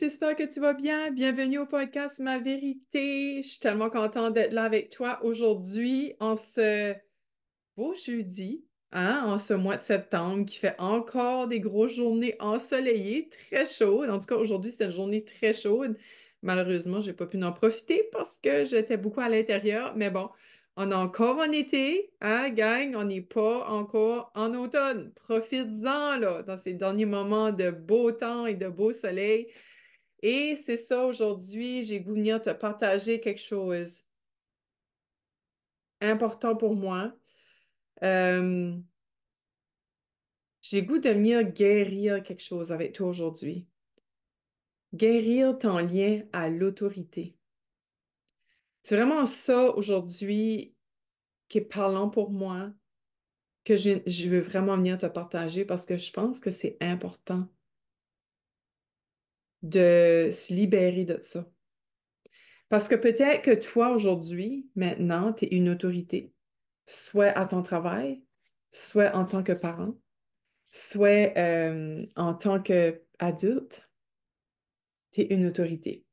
j'espère que tu vas bien. Bienvenue au podcast Ma Vérité. Je suis tellement contente d'être là avec toi aujourd'hui en ce beau jeudi, hein, en ce mois de septembre qui fait encore des grosses journées ensoleillées, très chaudes. En tout cas, aujourd'hui, c'est une journée très chaude. Malheureusement, je n'ai pas pu en profiter parce que j'étais beaucoup à l'intérieur, mais bon, on est encore en été, hein, gang? On n'est pas encore en automne. Profites-en, là, dans ces derniers moments de beau temps et de beau soleil. Et c'est ça aujourd'hui, j'ai de venir te partager quelque chose important pour moi. j'ai goût de venir guérir quelque chose avec toi aujourd'hui. Guérir ton lien à l'autorité. C'est vraiment ça aujourd'hui qui est parlant pour moi, que je veux vraiment venir te partager parce que je pense que c'est important de se libérer de ça. Parce que peut-être que toi, aujourd'hui, maintenant, tu es une autorité, soit à ton travail, soit en tant que parent, soit euh, en tant qu'adulte, tu es une autorité.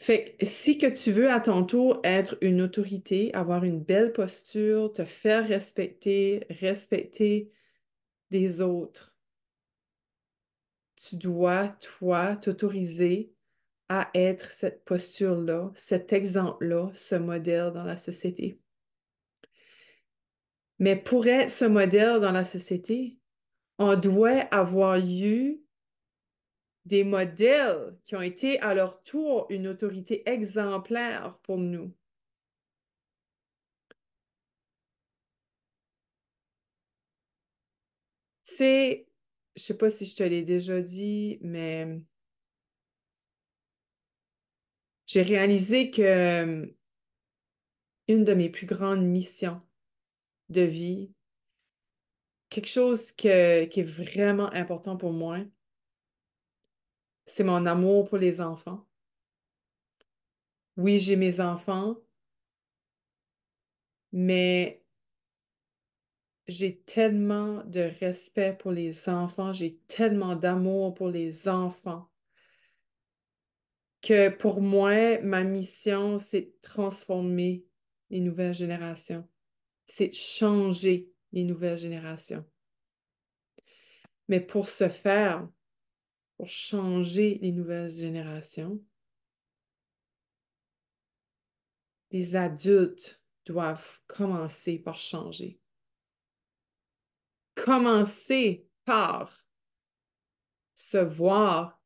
Fait que si que tu veux à ton tour être une autorité, avoir une belle posture, te faire respecter, respecter les autres, tu dois, toi, t'autoriser à être cette posture-là, cet exemple-là, ce modèle dans la société. Mais pour être ce modèle dans la société, on doit avoir eu des modèles qui ont été à leur tour une autorité exemplaire pour nous. C'est je sais pas si je te l'ai déjà dit, mais j'ai réalisé que une de mes plus grandes missions de vie, quelque chose que, qui est vraiment important pour moi, c'est mon amour pour les enfants. Oui, j'ai mes enfants, mais j'ai tellement de respect pour les enfants, j'ai tellement d'amour pour les enfants que pour moi, ma mission, c'est de transformer les nouvelles générations, c'est de changer les nouvelles générations. Mais pour ce faire, pour changer les nouvelles générations, les adultes doivent commencer par changer commencer par se voir,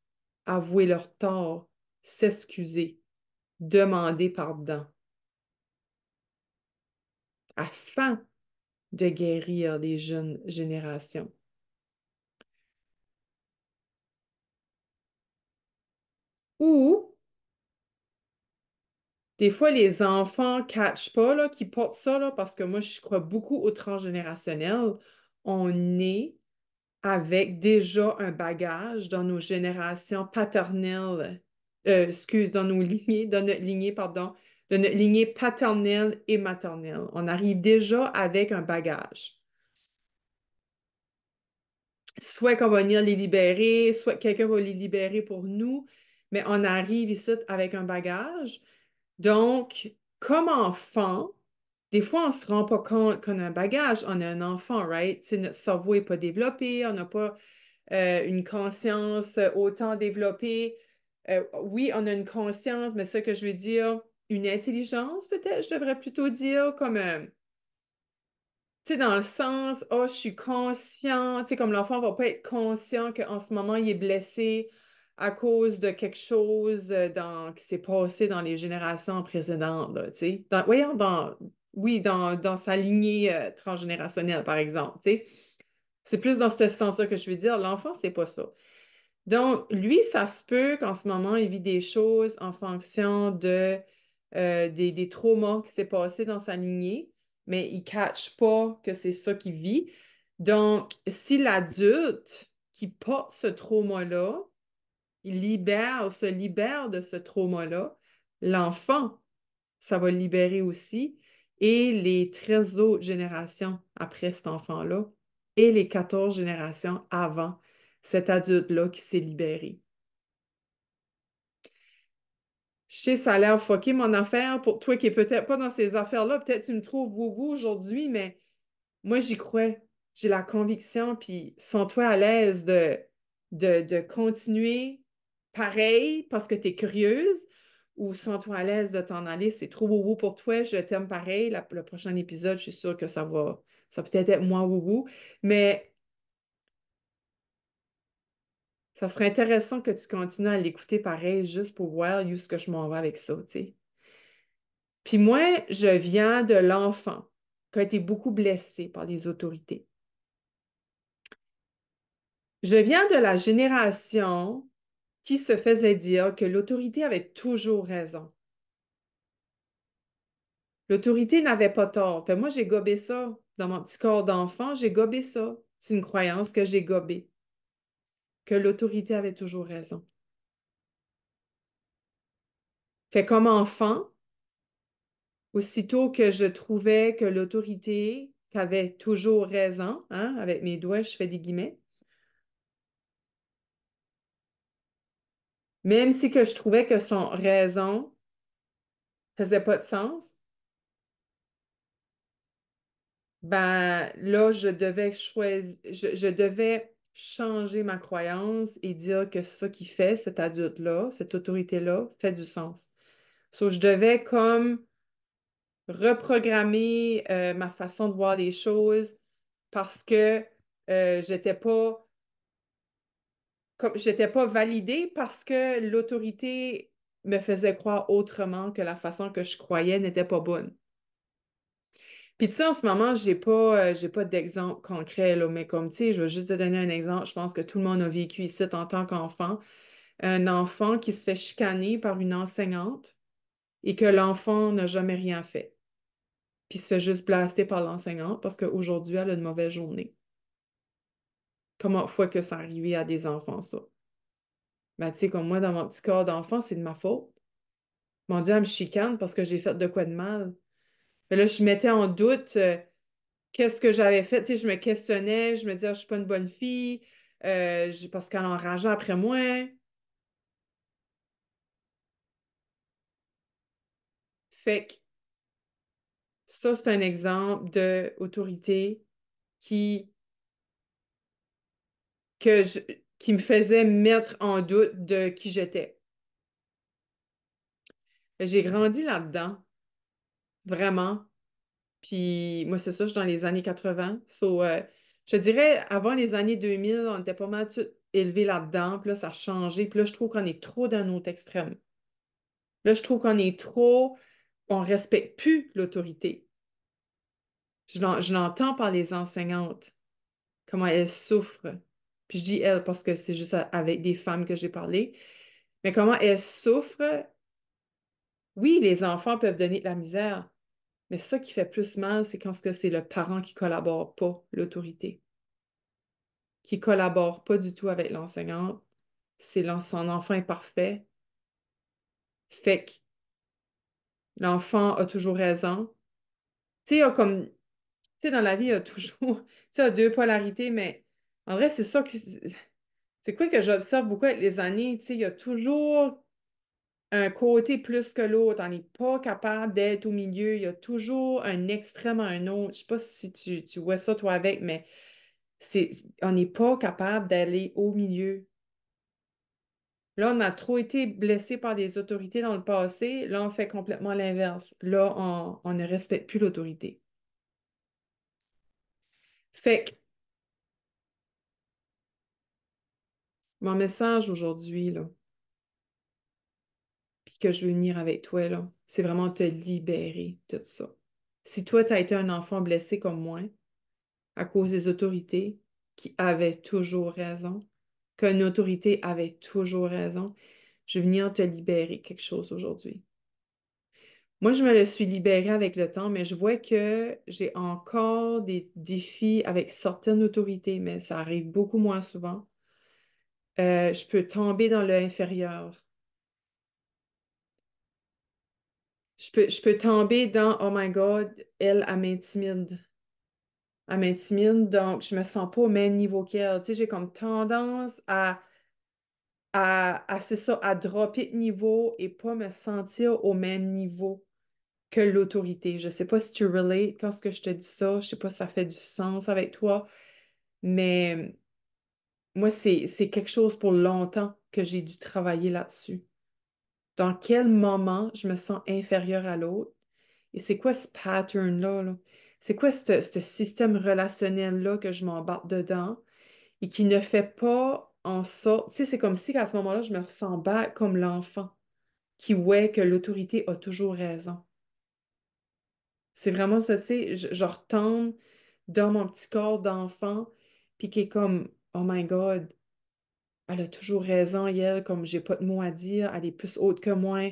avouer leur tort, s'excuser, demander pardon, afin de guérir les jeunes générations. Ou, des fois, les enfants ne catchent pas, qui portent ça, parce que moi, je crois beaucoup au transgénérationnel on est avec déjà un bagage dans nos générations paternelles, euh, excuse, dans nos lignées, dans notre lignée, pardon, de notre lignée paternelle et maternelle. On arrive déjà avec un bagage. Soit qu'on va venir les libérer, soit quelqu'un va les libérer pour nous, mais on arrive ici avec un bagage. Donc, comme enfant, des fois, on ne se rend pas compte qu'on a un bagage. On a un enfant, right? notre cerveau n'est pas développé, on n'a pas euh, une conscience euh, autant développée. Euh, oui, on a une conscience, mais ce que je veux dire, une intelligence, peut-être, je devrais plutôt dire, comme, tu sais, dans le sens, oh, je suis conscient, tu sais, comme l'enfant ne va pas être conscient qu'en ce moment, il est blessé à cause de quelque chose dans, qui s'est passé dans les générations précédentes, tu sais, voyons, dans, oui, dans, sa lignée euh, transgénérationnelle, par exemple. C'est plus dans ce sens-là que je veux dire. L'enfant, c'est pas ça. Donc, lui, ça se peut qu'en ce moment, il vit des choses en fonction de, euh, des, traumas qui s'est passé dans sa lignée, mais il ne catch pas que c'est ça qu'il vit. Donc, si l'adulte qui porte ce trauma-là, il libère, se libère de ce trauma-là, l'enfant, ça va le libérer aussi et les 13 autres générations après cet enfant-là et les 14 générations avant cet adulte-là qui s'est libéré. Chez ça a l'air mon affaire. Pour toi qui est peut-être pas dans ces affaires-là, peut-être tu me trouves aujourd'hui, mais moi j'y crois. J'ai la conviction, puis sens-toi à l'aise de, de, de continuer pareil parce que tu es curieuse, ou sens-toi à l'aise de t'en aller, c'est trop wouhou pour toi, je t'aime pareil. le prochain épisode, je suis sûre que ça va, ça peut-être être moins wouhou, mais ça serait intéressant que tu continues à l'écouter pareil, juste pour voir où ce que je m'en vais avec ça, tu sais. Puis moi, je viens de l'enfant qui a été beaucoup blessé par les autorités. Je viens de la génération qui se faisait dire que l'autorité avait toujours raison. L'autorité n'avait pas tort. moi, j'ai gobé ça. Dans mon petit corps d'enfant, j'ai gobé ça. C'est une croyance que j'ai gobée. Que l'autorité avait toujours raison. Fait comme enfant, aussitôt que je trouvais que l'autorité avait toujours raison, hein, avec mes doigts, je fais des guillemets, Même si que je trouvais que son raison faisait pas de sens, ben là, je devais choisir, je, devais changer ma croyance et dire que ce qui fait, cet adulte-là, cette autorité-là, fait du sens. So, je devais comme reprogrammer euh, ma façon de voir les choses parce que je euh, j'étais pas comme j'étais pas validée parce que l'autorité me faisait croire autrement que la façon que je croyais n'était pas bonne. Puis tu sais, en ce moment, j'ai pas, euh, pas d'exemple concret, mais comme tu sais, je vais juste te donner un exemple. Je pense que tout le monde a vécu ici en tant qu'enfant. Un enfant qui se fait chicaner par une enseignante et que l'enfant n'a jamais rien fait. Puis se fait juste blaster par l'enseignante parce qu'aujourd'hui, elle a une mauvaise journée comment fois que ça arrivait à des enfants, ça? Ben, tu sais, comme moi, dans mon petit corps d'enfant, c'est de ma faute. Mon Dieu, elle me chicane parce que j'ai fait de quoi de mal. Mais là, je mettais en doute euh, qu'est-ce que j'avais fait. Tu sais, je me questionnais, je me disais, je ah, je suis pas une bonne fille, euh, parce qu'elle enrageait après moi. Fait que ça, c'est un exemple d'autorité qui qui me faisait mettre en doute de qui j'étais. J'ai grandi là-dedans, vraiment. Puis moi, c'est ça, je suis dans les années 80. So, euh, je dirais, avant les années 2000, on était pas mal élevés là-dedans, puis là, ça a changé. Puis là, je trouve qu'on est trop d'un autre extrême. Là, je trouve qu'on est trop, on respecte plus l'autorité. Je l'entends par les enseignantes, comment elles souffrent je dis elle parce que c'est juste avec des femmes que j'ai parlé. Mais comment elle souffre, Oui, les enfants peuvent donner de la misère, mais ça qui fait plus mal, c'est quand c'est le parent qui collabore pas, l'autorité, qui collabore pas du tout avec l'enseignante. C'est son enfant est parfait. Fait que l'enfant a toujours raison. Tu sais, comme, tu sais, dans la vie, il y a toujours, tu deux polarités, mais en vrai, c'est ça que. C'est quoi que j'observe beaucoup avec les années? il y a toujours un côté plus que l'autre. On n'est pas capable d'être au milieu. Il y a toujours un extrême à un autre. Je ne sais pas si tu, vois ça, toi, avec, mais c'est, on n'est pas capable d'aller au milieu. Là, on a trop été blessé par des autorités dans le passé. Là, on fait complètement l'inverse. Là, on, on ne respecte plus l'autorité. Fait que mon message aujourd'hui, là, puis que je veux venir avec toi, là, c'est vraiment te libérer de ça. Si toi, tu as été un enfant blessé comme moi, à cause des autorités qui avaient toujours raison, qu'une autorité avait toujours raison, je vais venir te libérer quelque chose aujourd'hui. Moi, je me le suis libéré avec le temps, mais je vois que j'ai encore des défis avec certaines autorités, mais ça arrive beaucoup moins souvent. Euh, je peux tomber dans le inférieur. Je peux, je peux tomber dans Oh my God, elle, elle m'intimide. Elle m'intimide, donc je ne me sens pas au même niveau qu'elle. Tu sais, j'ai comme tendance à, à, à c'est ça, à dropper de niveau et pas me sentir au même niveau que l'autorité. Je ne sais pas si tu relates quand je te dis ça, je ne sais pas si ça fait du sens avec toi, mais moi, c'est quelque chose pour longtemps que j'ai dû travailler là-dessus. Dans quel moment je me sens inférieure à l'autre? Et c'est quoi ce pattern-là? c'est quoi ce système relationnel-là que je m'embarque dedans et qui ne fait pas en sorte. Tu sais, c'est comme si à ce moment-là, je me sens bas comme l'enfant qui, ouait que l'autorité a toujours raison. C'est vraiment ça, tu sais, genre je dans mon petit corps d'enfant, puis qui est comme Oh my God, elle a toujours raison, elle, comme j'ai pas de mots à dire, elle est plus haute que moi.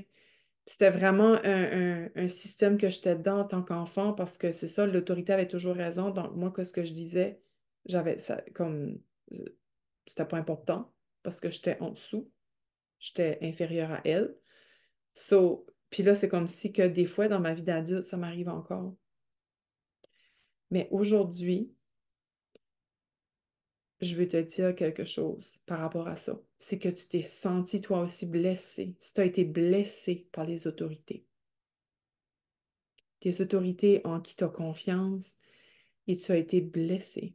C'était vraiment un, système que j'étais dans en tant qu'enfant parce que c'est ça, l'autorité avait toujours raison. Donc, moi, que ce que je disais, j'avais ça comme c'était pas important parce que j'étais en dessous, j'étais inférieure à elle. So, puis là, c'est comme si que des fois dans ma vie d'adulte, ça m'arrive encore. Mais aujourd'hui, je veux te dire quelque chose par rapport à ça. C'est que tu t'es senti toi aussi blessé, si tu as été blessé par les autorités. Des autorités en qui tu as confiance et tu as été blessé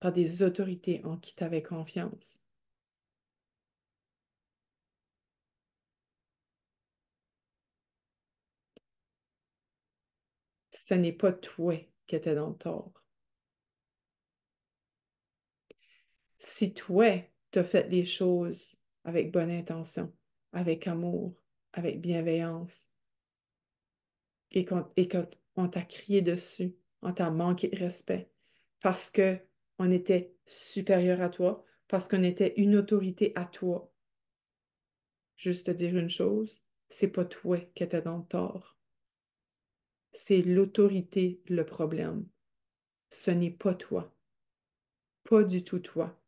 par des autorités en qui tu avais confiance. Ce n'est pas toi qui étais dans le tort si toi, tu as fait les choses avec bonne intention, avec amour, avec bienveillance, et qu'on t'a crié dessus, on t'a manqué de respect, parce qu'on était supérieur à toi, parce qu'on était une autorité à toi. Juste te dire une chose, c'est pas toi qui étais dans le tort. C'est l'autorité le problème. Ce n'est pas toi. Pas du tout toi.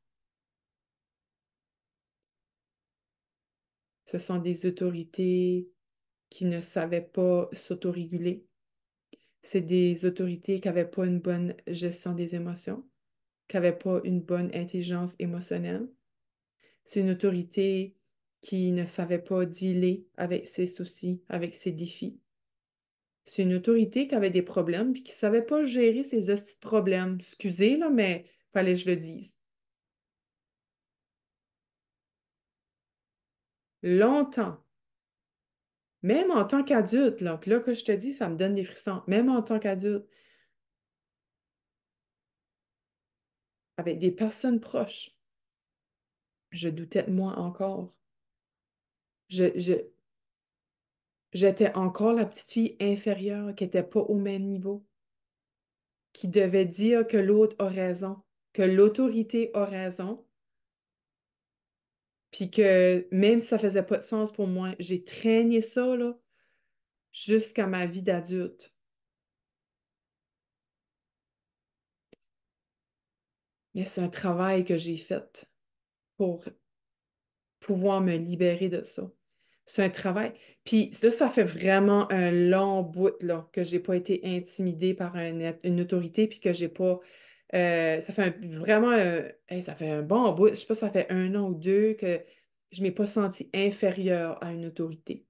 Ce sont des autorités qui ne savaient pas s'autoréguler. C'est des autorités qui n'avaient pas une bonne gestion des émotions, qui n'avaient pas une bonne intelligence émotionnelle. C'est une autorité qui ne savait pas dealer avec ses soucis, avec ses défis. C'est une autorité qui avait des problèmes et qui ne savait pas gérer ses problèmes. Excusez, là, mais fallait que je le dise. longtemps, même en tant qu'adulte, donc là que je te dis, ça me donne des frissons, même en tant qu'adulte, avec des personnes proches, je doutais de moi encore. J'étais encore la petite fille inférieure qui n'était pas au même niveau, qui devait dire que l'autre a raison, que l'autorité a raison, puis que même si ça faisait pas de sens pour moi, j'ai traîné ça là, jusqu'à ma vie d'adulte. Mais c'est un travail que j'ai fait pour pouvoir me libérer de ça. C'est un travail. Puis là, ça fait vraiment un long bout là, que j'ai pas été intimidée par une autorité puis que j'ai pas euh, ça fait vraiment un, euh, ça fait un bon bout. Je ne sais pas, ça fait un an ou deux que je ne m'ai pas sentie inférieure à une autorité.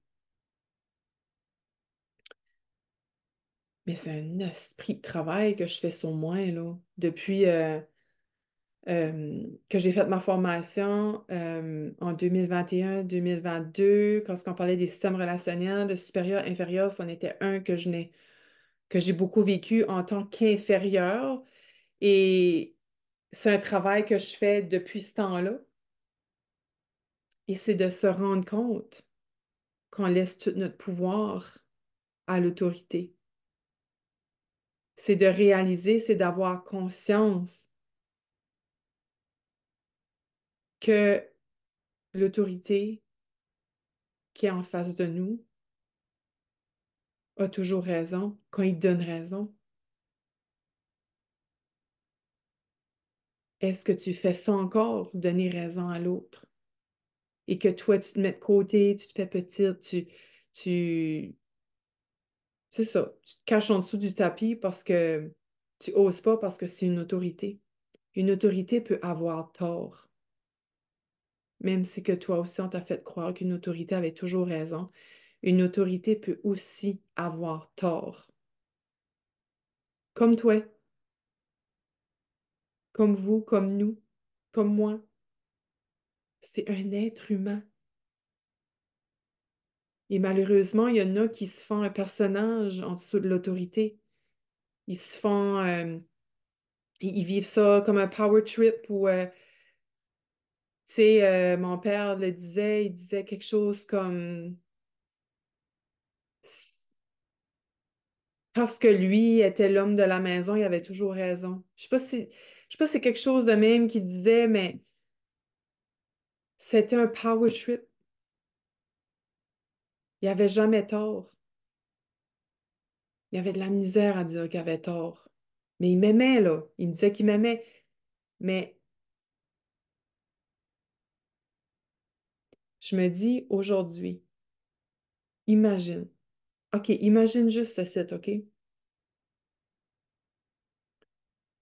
Mais c'est un esprit de travail que je fais sur moi, là, depuis euh, que j'ai fait ma formation en 2021-2022, quand on parlait des systèmes relationnels, le supérieur, inférieur, c'en était un que je n'ai que j'ai beaucoup vécu en tant qu'inférieur, et c'est un travail que je fais depuis ce temps-là. Et c'est de se rendre compte qu'on laisse tout notre pouvoir à l'autorité. C'est de réaliser, c'est d'avoir conscience que l'autorité qui est en face de nous a toujours raison quand il donne raison. est-ce que tu fais ça encore, donner raison à l'autre? Et que toi, tu te mets de côté, tu te fais petit, tu. tu... C'est ça, tu te caches en dessous du tapis parce que tu oses pas parce que c'est une autorité. Une autorité peut avoir tort. Même si que toi aussi, on t'a fait croire qu'une autorité avait toujours raison, une autorité peut aussi avoir tort. Comme toi, comme vous, comme nous, comme moi. C'est un être humain. Et malheureusement, il y en a qui se font un personnage en dessous de l'autorité. Ils se font. Euh, ils, vivent ça comme un power trip ou. Euh, tu sais, euh, mon père le disait, il disait quelque chose comme. Parce que lui était l'homme de la maison, il avait toujours raison. Je sais pas si. Je sais pas si c'est quelque chose de même qui disait, mais c'était un power trip. Il n'y avait jamais tort. Il y avait de la misère à dire qu'il avait tort. Mais il m'aimait, là. Il me disait qu'il m'aimait. Mais je me dis aujourd'hui, imagine. OK, imagine juste ce site, OK?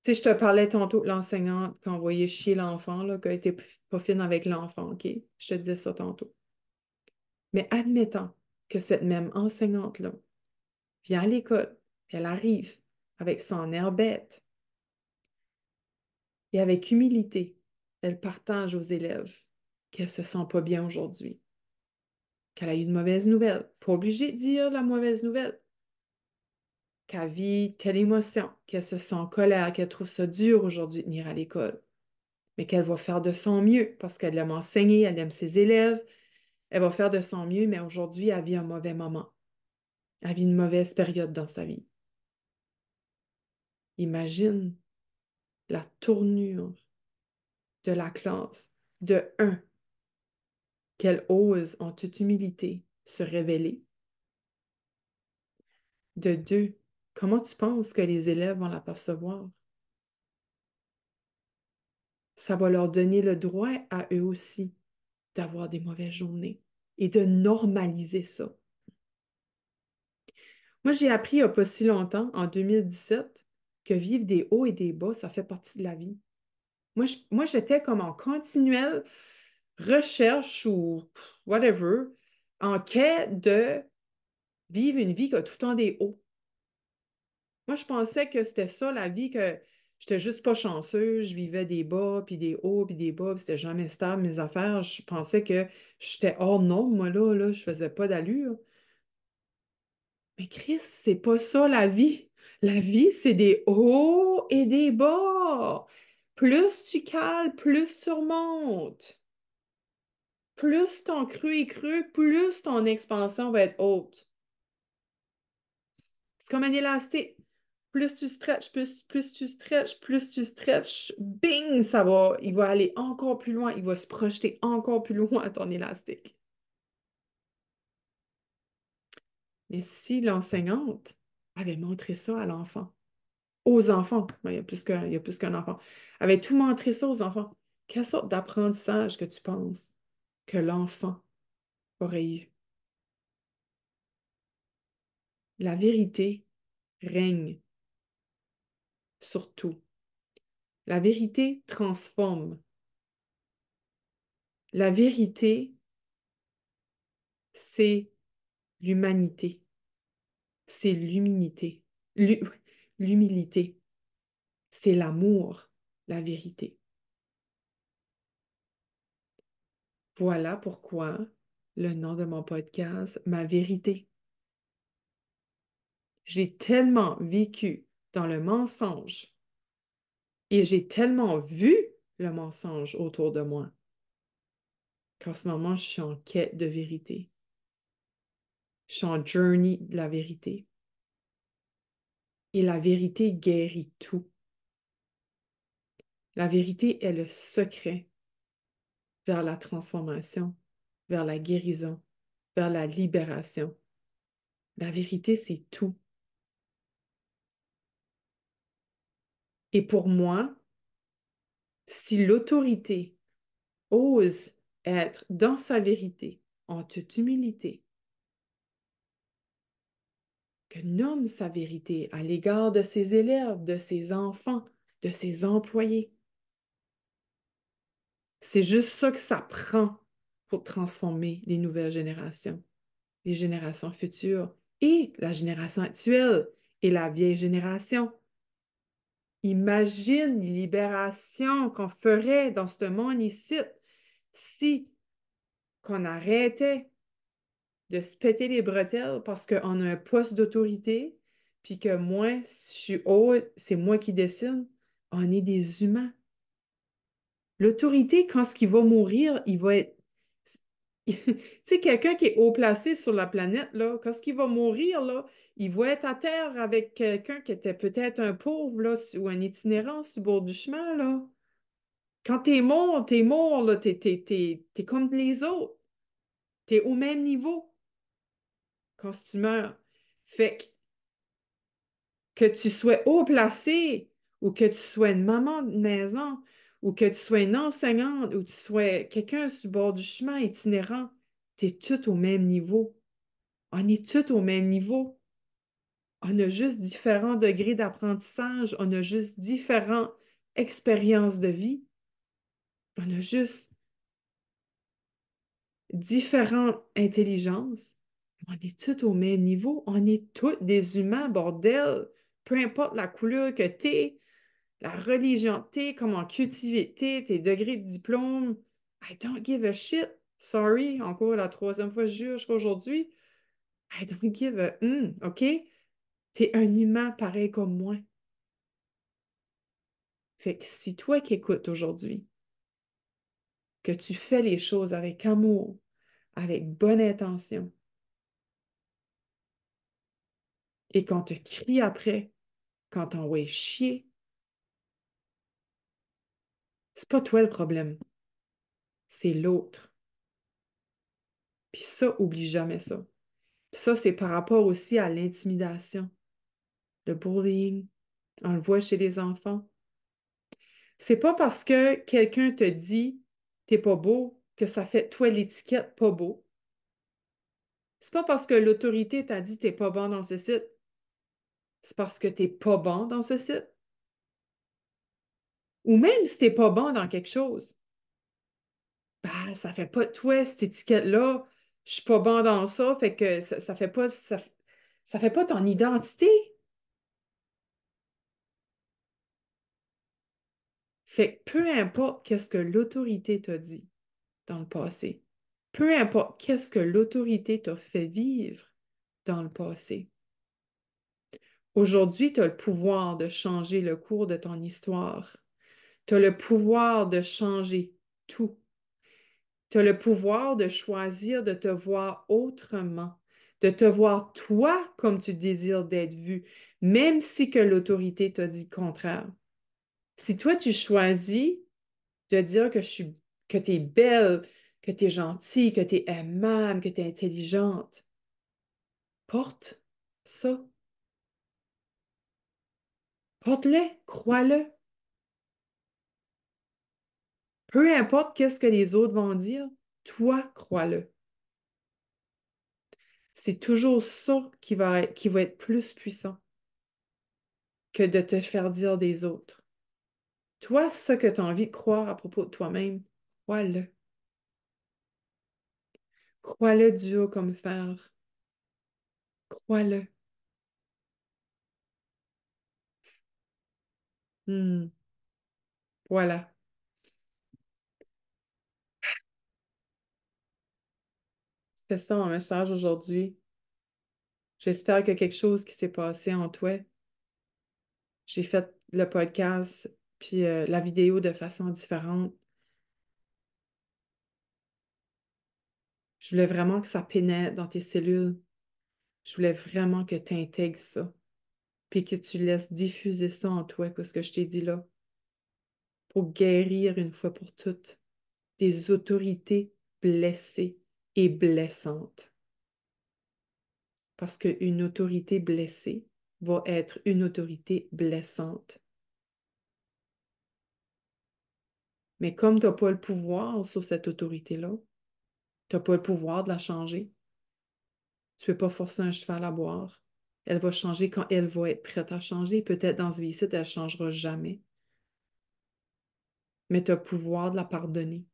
sais, je te parlais tantôt, l'enseignante qui envoyait chier l'enfant, qui a été pas fine avec l'enfant, OK? Je te disais ça tantôt. Mais admettons que cette même enseignante-là vient à l'école, elle arrive avec son air bête et avec humilité, elle partage aux élèves qu'elle ne se sent pas bien aujourd'hui, qu'elle a eu une mauvaise nouvelle. Pas obligé de dire la mauvaise nouvelle, qu'elle vit telle émotion, qu'elle se sent en colère, qu'elle trouve ça dur aujourd'hui de venir à l'école, mais qu'elle va faire de son mieux parce qu'elle aime enseigner, elle aime ses élèves, elle va faire de son mieux, mais aujourd'hui, elle vit un mauvais moment. Elle vit une mauvaise période dans sa vie. Imagine la tournure de la classe de un, qu'elle ose en toute humilité se révéler. De deux, Comment tu penses que les élèves vont l'apercevoir? Ça va leur donner le droit à eux aussi d'avoir des mauvaises journées et de normaliser ça. Moi, j'ai appris il n'y a pas si longtemps, en 2017, que vivre des hauts et des bas, ça fait partie de la vie. Moi, moi j'étais comme en continuelle recherche ou whatever, en quête de vivre une vie qui a tout le temps des hauts. Moi, je pensais que c'était ça la vie, que j'étais juste pas chanceuse, je vivais des bas, puis des hauts, puis des bas, puis c'était jamais stable mes affaires. Je pensais que j'étais hors norme, moi là, là, je faisais pas d'allure. Mais Chris, c'est pas ça la vie. La vie, c'est des hauts et des bas. Plus tu cales, plus tu remontes. Plus ton cru est cru, plus ton expansion va être haute. C'est comme un élastique plus tu stretches, plus, plus tu stretches, plus tu stretches, bing, ça va, il va aller encore plus loin, il va se projeter encore plus loin à ton élastique. Mais si l'enseignante avait montré ça à l'enfant, aux enfants, ben, il y a plus qu'un enfant, avait tout montré ça aux enfants, quelle sorte d'apprentissage que tu penses que l'enfant aurait eu? La vérité règne surtout. La vérité transforme. La vérité, c'est l'humanité. C'est l'humilité. L'humilité. C'est l'amour, la vérité. Voilà pourquoi le nom de mon podcast, Ma vérité. J'ai tellement vécu dans le mensonge. Et j'ai tellement vu le mensonge autour de moi qu'en ce moment, je suis en quête de vérité. Je suis en journey de la vérité. Et la vérité guérit tout. La vérité est le secret vers la transformation, vers la guérison, vers la libération. La vérité, c'est tout. Et pour moi, si l'autorité ose être dans sa vérité en toute humilité, que nomme sa vérité à l'égard de ses élèves, de ses enfants, de ses employés. C'est juste ça que ça prend pour transformer les nouvelles générations, les générations futures et la génération actuelle et la vieille génération. Imagine les libérations qu'on ferait dans ce monde ici si qu'on arrêtait de se péter les bretelles parce qu'on a un poste d'autorité, puis que moi, je suis haut c'est moi qui dessine, On est des humains. L'autorité, quand ce qui va mourir, il va être tu sais, quelqu'un qui est haut placé sur la planète, là, quand il va mourir, là, il va être à terre avec quelqu'un qui était peut-être un pauvre ou un itinérant sur le bord du chemin. Là. Quand tu es mort, tu es mort, tu comme les autres. Tu es au même niveau quand tu meurs. Fait que, que tu sois haut placé ou que tu sois une maman de maison, ou que tu sois une enseignante ou tu sois quelqu'un sur le bord du chemin itinérant, tu es tout au même niveau. On est tout au même niveau. On a juste différents degrés d'apprentissage, on a juste différentes expériences de vie. On a juste différentes intelligences. On est tout au même niveau. On est tous des humains, bordel. Peu importe la couleur que tu es, la religion, t'es comment cultiver, t'es degrés de diplôme. I don't give a shit. Sorry, encore la troisième fois, je jure qu'aujourd'hui, I don't give a hmm, OK? T'es un humain pareil comme moi. Fait que si toi qui écoutes aujourd'hui, que tu fais les choses avec amour, avec bonne intention, et qu'on te crie après, quand on est chier, c'est pas toi le problème. C'est l'autre. Puis ça, oublie jamais ça. ça, c'est par rapport aussi à l'intimidation, le bullying. On le voit chez les enfants. C'est pas parce que quelqu'un te dit t'es pas beau que ça fait toi l'étiquette pas beau. C'est pas parce que l'autorité t'a dit t'es pas bon dans ce site. C'est parce que t'es pas bon dans ce site. Ou même si tu n'es pas bon dans quelque chose, bah, ça ne fait pas de toi, cette étiquette-là. Je ne suis pas bon dans ça, fait que ça ne fait, pas, ça, ton identité. Fait peu importe qu'est-ce que l'autorité t'a dit dans le passé, peu importe qu'est-ce que l'autorité t'a fait vivre dans le passé. Aujourd'hui, tu as le pouvoir de changer le cours de ton histoire. Tu as le pouvoir de changer tout. Tu as le pouvoir de choisir de te voir autrement, de te voir toi comme tu désires d'être vu, même si que l'autorité t'a dit le contraire. Si toi, tu choisis de dire que, que tu es belle, que tu es gentille, que tu es aimable, que tu es intelligente, porte ça. porte le crois-le. Peu importe qu'est-ce que les autres vont dire, toi, crois-le. C'est toujours ça qui va, qui va être plus puissant que de te faire dire des autres. Toi, ce que tu as envie de croire à propos de toi-même, crois-le. Crois-le Dieu, comme fer. Crois-le. Hmm. Voilà. C'est ça mon message aujourd'hui. J'espère que quelque chose qui s'est passé en toi. J'ai fait le podcast puis euh, la vidéo de façon différente. Je voulais vraiment que ça pénètre dans tes cellules. Je voulais vraiment que tu intègres ça. Puis que tu laisses diffuser ça en toi, ce que je t'ai dit là. Pour guérir une fois pour toutes des autorités blessées et blessante. Parce qu'une autorité blessée va être une autorité blessante. Mais comme tu n'as pas le pouvoir sur cette autorité-là, tu n'as pas le pouvoir de la changer. Tu ne peux pas forcer un cheval à boire. Elle va changer quand elle va être prête à changer. Peut-être dans ce visite elle ne changera jamais. Mais tu as le pouvoir de la pardonner.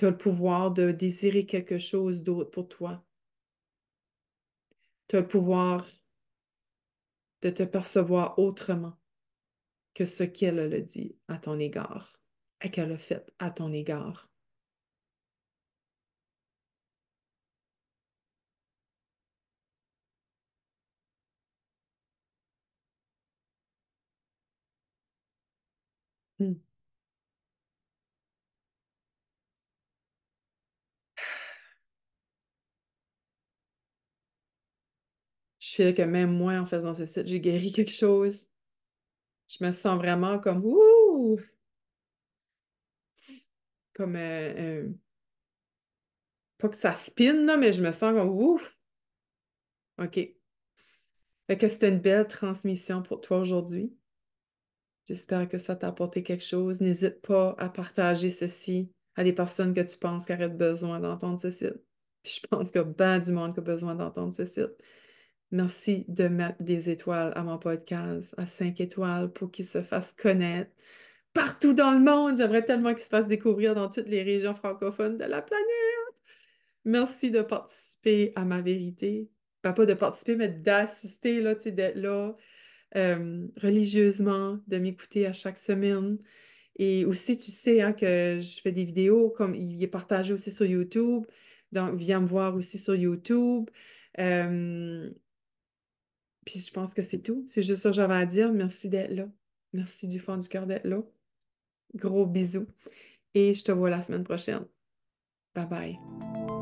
Tu as le pouvoir de désirer quelque chose d'autre pour toi. Tu as le pouvoir de te percevoir autrement que ce qu'elle a dit à ton égard et qu'elle a fait à ton égard. Hmm. je fais que même moi, en faisant ce site, j'ai guéri quelque chose. Je me sens vraiment comme ouh! Comme euh, euh, pas que ça spine là, mais je me sens comme ouf! OK. Fait que c'était une belle transmission pour toi aujourd'hui. J'espère que ça t'a apporté quelque chose. N'hésite pas à partager ceci à des personnes que tu penses qu'elles auraient besoin d'entendre ce site. Je pense qu'il y a bien du monde qui a besoin d'entendre ce ceci. Merci de mettre des étoiles à mon podcast, à cinq étoiles, pour qu'il se fasse connaître partout dans le monde. J'aimerais tellement qu'il se fasse découvrir dans toutes les régions francophones de la planète. Merci de participer à ma vérité. Pas, ben, pas de participer, mais d'assister, là, d'être là euh, religieusement, de m'écouter à chaque semaine. Et aussi, tu sais hein, que je fais des vidéos, comme il est partagé aussi sur YouTube, donc viens me voir aussi sur YouTube. Euh, puis je pense que c'est tout. C'est juste ça que j'avais à dire. Merci d'être là. Merci du fond du cœur d'être là. Gros bisous. Et je te vois la semaine prochaine. Bye bye.